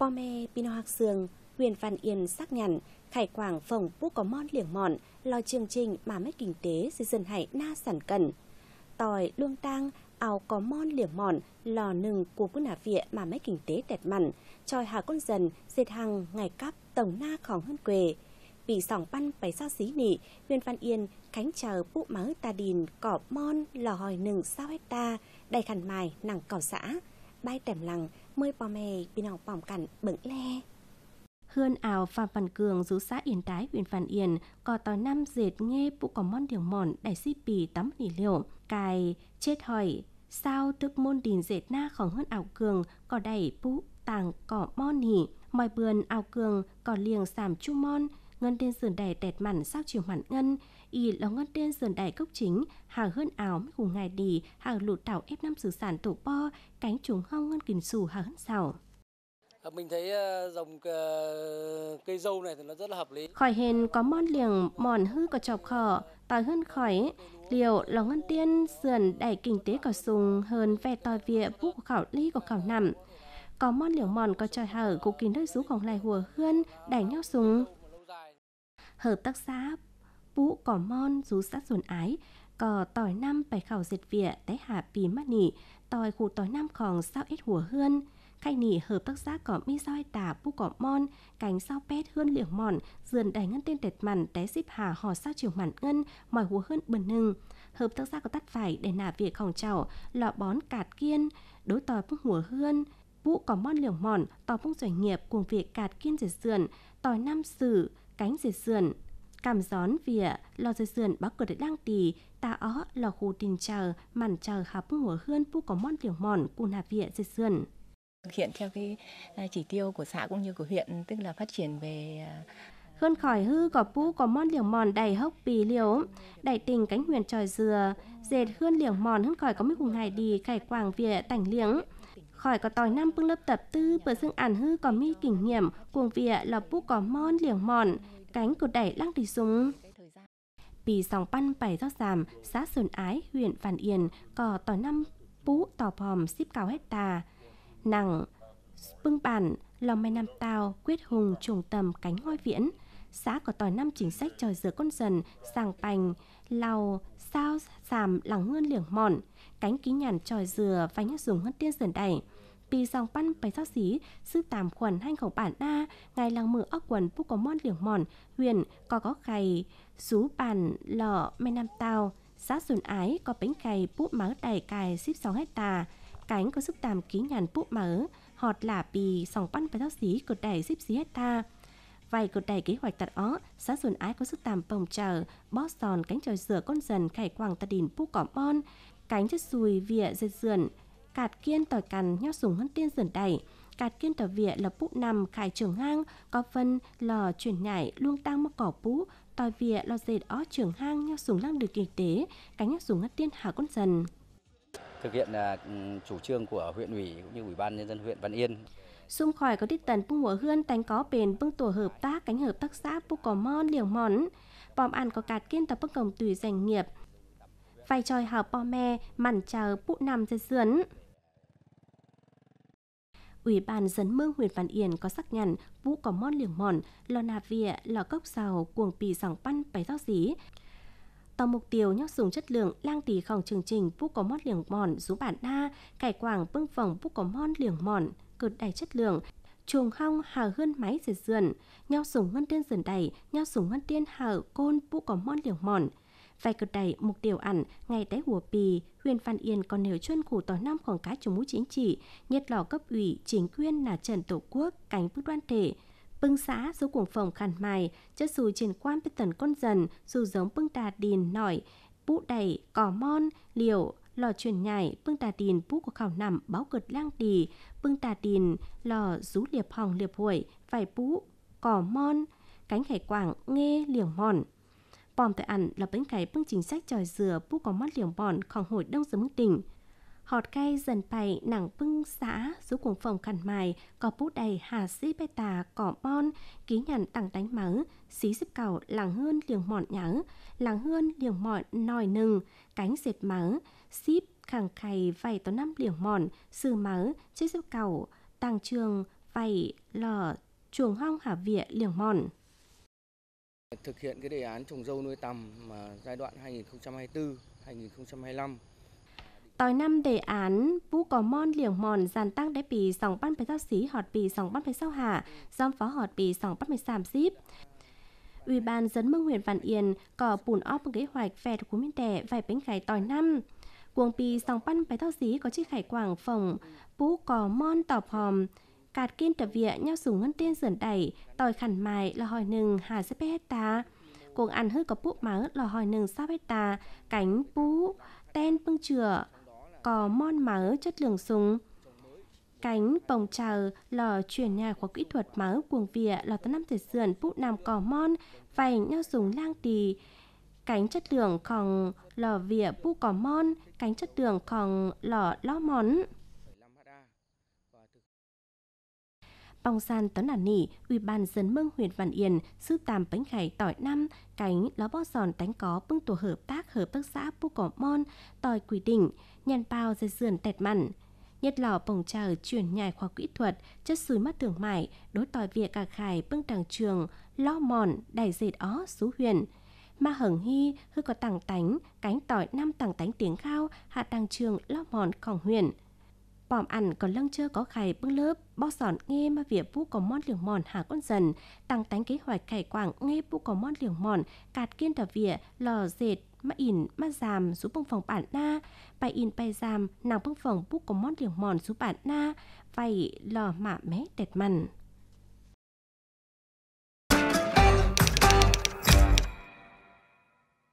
Pome Pino Hạc Sương, Huyền Văn Yên xác nhận khải quảng phòng bú có mon liểng mọn, lo chương trình mà mấy kinh tế xây dân hải na sản cần. Tòi luông tang, áo có mon liểng mọn, lò nừng của quân hạ viện mà mấy kinh tế tẹt mặn, tròi hạ con dần, dệt hàng ngày cắp tổng na khóng hơn quê. Vì sỏng băn bày sao xí nị, Huyền Văn Yên khánh chờ bụ máu ta đình cỏ mon lò hỏi nừng sao hết ta, đầy khăn mài nặng cỏ xã bay tèm lằng, mơi bò mè, bình hỏng bỏng cẩn, bững le. Hươn ảo và Văn Cường rú xã Yên tái huyện Văn Yên, có tòi năm dệt nghe bụ có món điều mòn đại sĩ pì tắm nỉ liệu, cài, chết hỏi, sao tức môn đình dệt na khổng hơn ảo cường, có đẩy bụ tàng cỏ mon nỉ, mọi bườn ảo cường, có liền sàm chu mon, ngân tên sườn đẻ tẹt mặn sao chiều mặn ngân y là ngân tên sườn đẻ cốc chính hàng hơn áo mấy cùng ngày đi hàng lụt tảo ép năm sử sản tổ po cánh chuồng hong ngân kình xù hàng hơn sào à, mình thấy ờ, dòng ờ, cây dâu này thì nó rất là hợp lý. Khỏi hên có mon liềng, mòn hư có chọc khỏ, tòi hơn khỏi. Liệu lòng ngân tiên sườn đẩy kinh tế có sùng hơn ve tòi vịa vũ của khảo ly của khảo nằm. Có mon liều mòn có tròi hở của kín đất rú của lại hùa hơn đẩy nhau sùng hợp tác xã Vũ Cỏ Mon rú sát dồn ái, cò tỏi năm bảy khảo diệt vỉa té hạ pì mắt nỉ, tỏi khu tỏi năm khoảng sao ít hùa hươn. Khai nỉ hợp tác xã có mi soi tả vũ cỏ mon, cánh sao pét hươn liệng mòn, dườn đài ngân tên tệt mặn té xịp hà hò sao chiều mặn ngân, mỏi hùa hươn bần nưng. Hợp tác xã có tắt phải để nả việc khòng chảo, lọ bón cạt kiên, đối tỏi bu hùa hươn, vụ có mon liều mòn tỏ phong doanh nghiệp cùng việc cạt kiên diệt sườn tỏi năm sử cánh dưới sườn cảm gión vỉa lò dưới sườn bắc cửa đang tì ta ó lò khu tình chờ màn chờ hấp ngủ hương pu có món tiểu mòn cù nà vỉa dưới sườn thực hiện theo cái à, chỉ tiêu của xã cũng như của huyện tức là phát triển về à, hơn khỏi hư có pu có món liều mòn đầy hốc bì liếu đầy tình cánh huyền tròi dừa dệt hương liều mòn hơn khỏi có mấy cùng ngày đi khải quảng vỉa tảnh liếng khỏi có tỏi năm bưng lớp tập tư bữa dương ảnh hư có mi kinh nghiệm cuồng vịa là bu có mon liềng mòn cánh của đẩy lăng đi súng vì sòng băn bảy rót giảm xã sơn ái huyện phản yên có tỏi năm bú tỏ phòm xíp cao hết tà nặng bưng bản lòng mai nam tao quyết hùng trùng tầm cánh ngôi viễn xã có tỏi năm chính sách tròi giữa con dần, sàng bành, lào, sao, xàm, lẳng ngươn liểng mòn, cánh ký nhàn tròi dừa và nhắc dùng ngân tiên dần đẩy. pì dòng băn bày giáo xí, sư tàm khuẩn hành khẩu bản A, ngày làng mở ốc quần bú có mòn liểng mòn, huyền, có có gầy, xú bàn, lọ, men nam tao, xã xuân ái có bánh gầy bú máu đầy cài ship 6 hectare, cánh có sức tàm ký nhàn bú mở họt là pì dòng băn bày giáo xí cột đầy ship xí hectare Vài cột đầy kế hoạch tật ó, xã dồn ái có sức tàm bồng trở, bó sòn cánh trời rửa con dần khải quàng ta đìn pu cỏ bon, cánh chất xùi vịa dệt dườn, cạt kiên tỏi cằn nhau sùng hân tiên dườn đầy cạt kiên tỏi vịa lập pú nằm khải trường hang, có phân lò chuyển nhảy luông tăng mắc cỏ pú, tỏi vịa lò dệt ó trường hang nhau sùng lăng được kinh tế, cánh nhau sùng hân tiên hạ con dần thực hiện à, ừ, chủ trương của huyện ủy cũng như ủy ban nhân dân huyện Văn Yên. Xung khỏi có đít tần bung mùa hươn tánh có bền bưng tổ hợp tác cánh hợp tác xã bu cỏ mon liều món. Bòm ăn có cạt kiên tập bức cổng tùy doanh nghiệp. Vai tròi hào bò me mặn chờ bụ nằm dưới sườn. Ủy ban dân mương huyện Văn Yên có sắc nhằn vũ có mon liều mòn, lò nạp vịa, lò cốc sào, cuồng pì sòng păn, bày rau dí, Tàu mục tiêu nhóc dùng chất lượng lang tỷ khổng chương trình bút có mót liền mòn rú bản na, cải quảng bưng phòng bút có mòn liền mòn, cực đầy chất lượng, chuồng hong hà hơn máy dệt dườn, nhau sủng ngân tiên dườn đầy, nhau sủng ngân tiên hà côn bú có mòn liều mòn. Vài cực đầy mục tiêu ẩn, ngày tế hùa pì, huyền phan Yên còn nếu chuyên củ tỏ năm khoảng cái chủ mũ chính trị, nhất lò cấp ủy, chính quyền là trần tổ quốc, cánh bức đoan thể, Bưng xã dù cuồng phòng khăn mài, chất dù trên quan bê tần con dần, dù giống bưng đà đìn nổi, bú đầy, cỏ mon, liều, lò chuyển nhảy, bưng đà đìn bú của khảo nằm báo cợt lang đì, bưng đà đìn, lò rú liệp hòng liệp hội vải bú, cỏ mon, cánh khải quảng, nghe liềng mòn. Bòm tại ăn là bánh cái bưng chính sách tròi dừa bú có mắt liềng mòn, khoảng hồi đông giống đỉnh, họt cây dần bày nặng bưng xã giữa cuồng phòng khăn mài có bút đầy hà sĩ bê tà cỏ bon ký nhằn tặng đánh mắng xí dịp cầu làng hơn liềng mọn nhắng làng hơn liềng mọn nòi nừng cánh dệt mắng xíp khẳng khầy vầy tỏ năm liềng mọn sư mắng chế dịp cầu tàng trường vầy lò chuồng hong hà vịa liềng mọn thực hiện cái đề án trồng dâu nuôi tầm mà giai đoạn 2024 2025 Tòi năm đề án Vũ Cò Mon liềng mòn giàn tăng đế bì dòng ban bế giáo xí họt bì dòng ban bế sao hạ, dòng phó họt bì dòng ban bế xàm xíp. Ủy ban dân mương huyện Văn Yên có bùn óp kế hoạch về của miền đẻ vài bánh gái tòi năm. Cuồng bì dòng ban bế thao xí có chiếc khải quảng phòng Vũ Cò Mon tọp hòm. Cạt kiên tập viện nhau sủng ngân tiên dườn đẩy, tòi khẳng mài là hỏi nừng hà xếp hectare cuồng ăn hư có bút má là hỏi nừng sao hết cánh bú ten bưng chừa có mon máu chất lượng súng. Cánh, bồng trào, lò chuyển nhà của kỹ thuật máu cuồng vịa lò tới năm thời sườn phút nam cỏ mon, vành nhau dùng lang tì. Cánh chất lượng còn lò vịa bu cỏ mon, cánh chất lượng còn lò ló món. bong san tấn đàn nỉ, ủy ban dân mương huyện Văn Yên, sư tàm bánh gãy tỏi năm, cánh lá bó giòn tánh có bưng tổ hợp tác hợp tác xã pu cỏ mon, tỏi quy đỉnh nhân bao dây dườn tẹt mặn. Nhất lò bồng chờ chuyển nhài khoa kỹ thuật, chất xùi mắt tưởng mại, đối tỏi việc cả khải bưng tàng trường, lo mòn, đẩy dệt ó, xú huyền ma hởng hy hư có tàng tánh cánh tỏi năm tàng tánh tiếng khao hạ tàng trường lo mòn khỏng huyền bỏm ăn còn lăng chơ có khai bưng lớp bóc sòn nghe mà việc bu có món liều mòn hạ con dần tăng tánh kế hoạch cải quảng nghe bu có món liều mòn cạt kiên tờ vỉa lò dệt mà in mà giảm giúp bông phòng bản na bài in bài giảm nàng bông phòng bu có món liều mòn giúp bản na vậy lò mạ mé tẹt mằn